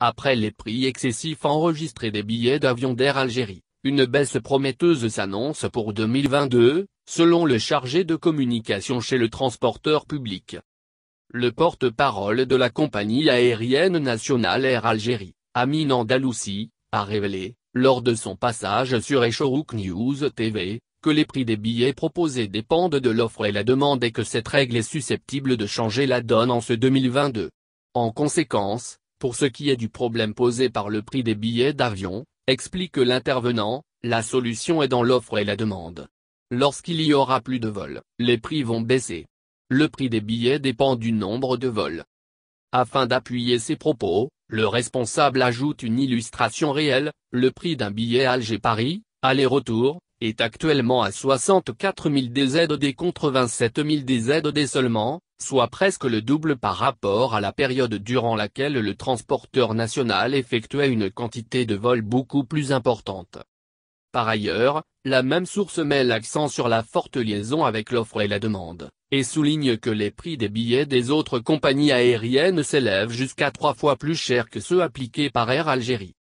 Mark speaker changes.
Speaker 1: Après les prix excessifs enregistrés des billets d'avion d'Air Algérie, une baisse prometteuse s'annonce pour 2022, selon le chargé de communication chez le transporteur public. Le porte-parole de la compagnie aérienne nationale Air Algérie, Amin Andalousi, a révélé, lors de son passage sur Echorouk News TV, que les prix des billets proposés dépendent de l'offre et la demande et que cette règle est susceptible de changer la donne en ce 2022. En conséquence, pour ce qui est du problème posé par le prix des billets d'avion, explique l'intervenant, la solution est dans l'offre et la demande. Lorsqu'il y aura plus de vols, les prix vont baisser. Le prix des billets dépend du nombre de vols. Afin d'appuyer ses propos, le responsable ajoute une illustration réelle, le prix d'un billet Alger-Paris, aller-retour, est actuellement à 64 000 DZD contre 27 000 DZD seulement, soit presque le double par rapport à la période durant laquelle le transporteur national effectuait une quantité de vols beaucoup plus importante. Par ailleurs, la même source met l'accent sur la forte liaison avec l'offre et la demande, et souligne que les prix des billets des autres compagnies aériennes s'élèvent jusqu'à trois fois plus chers que ceux appliqués par Air Algérie.